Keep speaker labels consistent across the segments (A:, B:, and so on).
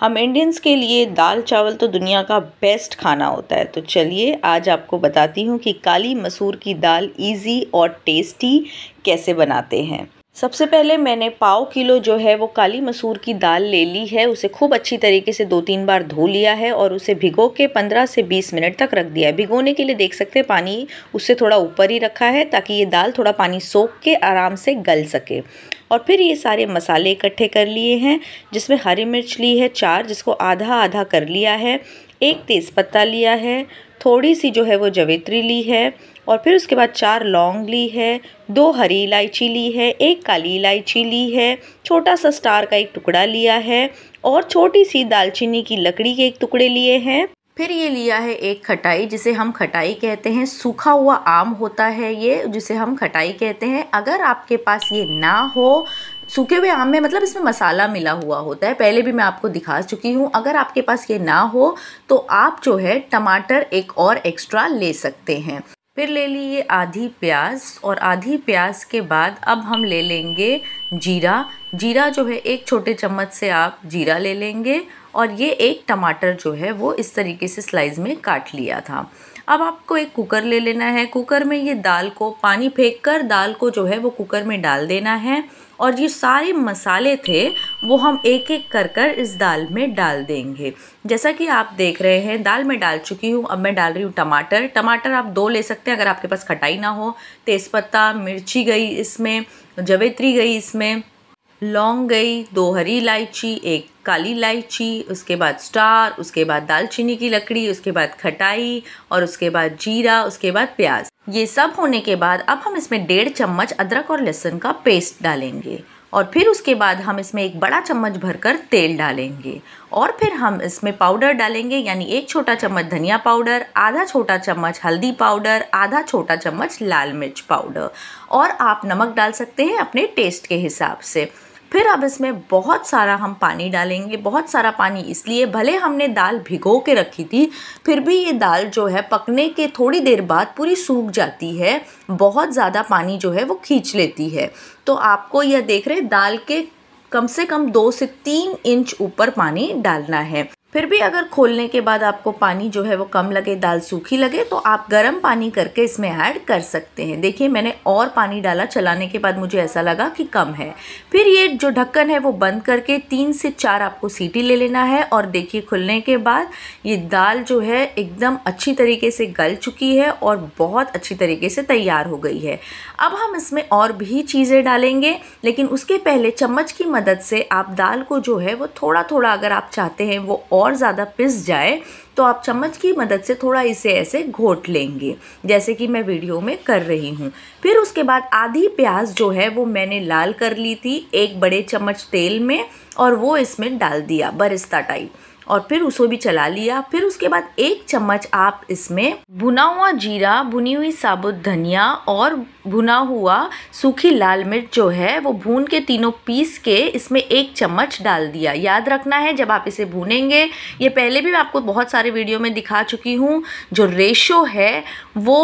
A: हम इंडियंस के लिए दाल चावल तो दुनिया का बेस्ट खाना होता है तो चलिए आज आपको बताती हूँ कि काली मसूर की दाल इजी और टेस्टी कैसे बनाते हैं सबसे पहले मैंने पाव किलो जो है वो काली मसूर की दाल ले ली है उसे खूब अच्छी तरीके से दो तीन बार धो लिया है और उसे भिगो के 15 से 20 मिनट तक रख दिया है भिगोने के लिए देख सकते हैं पानी उससे थोड़ा ऊपर ही रखा है ताकि ये दाल थोड़ा पानी सोख के आराम से गल सके और फिर ये सारे मसाले इकट्ठे कर लिए हैं जिसमें हरी मिर्च ली है चार जिसको आधा आधा कर लिया है एक तेज़पत्ता लिया है थोड़ी सी जो है वो जवेत्री ली है और फिर उसके बाद चार लौंग ली है दो हरी इलायची ली है एक काली इलायची ली है छोटा सा स्टार का एक टुकड़ा लिया है और छोटी सी दालचीनी की लकड़ी के एक टुकड़े लिए हैं फिर ये लिया है एक खटाई जिसे हम खटाई कहते हैं सूखा हुआ आम होता है ये जिसे हम खटाई कहते हैं अगर आपके पास ये ना हो सूखे हुए आम में मतलब इसमें मसाला मिला हुआ होता है पहले भी मैं आपको दिखा चुकी हूँ अगर आपके पास ये ना हो तो आप जो है टमाटर एक और एक्स्ट्रा ले सकते हैं फिर ले लीजिए आधी प्याज और आधी प्याज के बाद अब हम ले लेंगे जीरा जीरा जो है एक छोटे चम्मच से आप जीरा ले लेंगे और ये एक टमाटर जो है वो इस तरीके से स्लाइस में काट लिया था अब आपको एक कुकर ले लेना है कुकर में ये दाल को पानी फेंक कर दाल को जो है वो कुकर में डाल देना है और ये सारे मसाले थे वो हम एक एक कर कर इस दाल में डाल देंगे जैसा कि आप देख रहे हैं दाल में डाल चुकी हूँ अब मैं डाल रही हूँ टमाटर टमाटर आप दो ले सकते हैं अगर आपके पास खटाई ना हो तेज़पत्ता मिर्ची गई इसमें जवेत्री गई इसमें लौंग गई दो हरी इलायची एक काली इलायची उसके बाद स्टार उसके बाद दालचीनी की लकड़ी उसके बाद खटाई और उसके बाद जीरा उसके बाद प्याज ये सब होने के बाद अब हम इसमें डेढ़ चम्मच अदरक और लहसुन का पेस्ट डालेंगे और फिर उसके बाद हम इसमें एक बड़ा चम्मच भरकर तेल डालेंगे और फिर हम इसमें पाउडर डालेंगे यानी एक छोटा चम्मच धनिया पाउडर आधा छोटा चम्मच हल्दी पाउडर आधा छोटा चम्मच लाल मिर्च पाउडर और आप नमक डाल सकते हैं अपने टेस्ट के हिसाब से फिर अब इसमें बहुत सारा हम पानी डालेंगे बहुत सारा पानी इसलिए भले हमने दाल भिगो के रखी थी फिर भी ये दाल जो है पकने के थोड़ी देर बाद पूरी सूख जाती है बहुत ज़्यादा पानी जो है वो खींच लेती है तो आपको यह देख रहे दाल के कम से कम दो से तीन इंच ऊपर पानी डालना है फिर भी अगर खोलने के बाद आपको पानी जो है वो कम लगे दाल सूखी लगे तो आप गर्म पानी करके इसमें ऐड कर सकते हैं देखिए मैंने और पानी डाला चलाने के बाद मुझे ऐसा लगा कि कम है फिर ये जो ढक्कन है वो बंद करके तीन से चार आपको सीटी ले लेना है और देखिए खुलने के बाद ये दाल जो है एकदम अच्छी तरीके से गल चुकी है और बहुत अच्छी तरीके से तैयार हो गई है अब हम इसमें और भी चीज़ें डालेंगे लेकिन उसके पहले चम्मच की मदद से आप दाल को जो है वो थोड़ा थोड़ा अगर आप चाहते हैं वो और ज़्यादा पिस जाए तो आप चम्मच की मदद से थोड़ा इसे ऐसे घोट लेंगे जैसे कि मैं वीडियो में कर रही हूँ फिर उसके बाद आधी प्याज जो है वो मैंने लाल कर ली थी एक बड़े चम्मच तेल में और वो इसमें डाल दिया बरिस्ता टाइप और फिर उसको भी चला लिया फिर उसके बाद एक चम्मच आप इसमें भुना हुआ जीरा भुनी हुई साबुत धनिया और भुना हुआ सूखी लाल मिर्च जो है वो भून के तीनों पीस के इसमें एक चम्मच डाल दिया याद रखना है जब आप इसे भूनेंगे ये पहले भी मैं आपको बहुत सारे वीडियो में दिखा चुकी हूँ जो रेशो है वो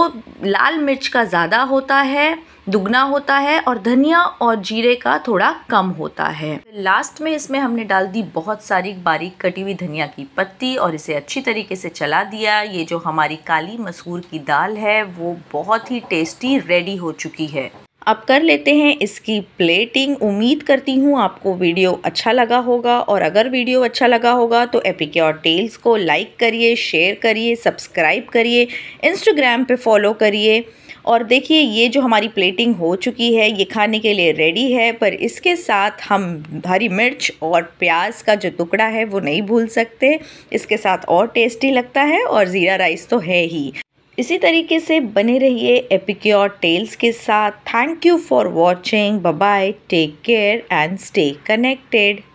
A: लाल मिर्च का ज़्यादा होता है दुगना होता है और धनिया और जीरे का थोड़ा कम होता है लास्ट में इसमें हमने डाल दी बहुत सारी बारीक कटी हुई धनिया की पत्ती और इसे अच्छी तरीके से चला दिया ये जो हमारी काली मसूर की दाल है वो बहुत ही टेस्टी रेडी हो चुकी है अब कर लेते हैं इसकी प्लेटिंग उम्मीद करती हूँ आपको वीडियो अच्छा लगा होगा और अगर वीडियो अच्छा लगा होगा तो एपिक्योर टेल्स को लाइक करिए शेयर करिए सब्सक्राइब करिए इंस्टाग्राम पे फॉलो करिए और देखिए ये जो हमारी प्लेटिंग हो चुकी है ये खाने के लिए रेडी है पर इसके साथ हम हरी मिर्च और प्याज का जो टुकड़ा है वो नहीं भूल सकते इसके साथ और टेस्टी लगता है और ज़ीरा राइस तो है ही इसी तरीके से बने रहिए एपिक्योर टेल्स के साथ thank you for watching bye take care and stay connected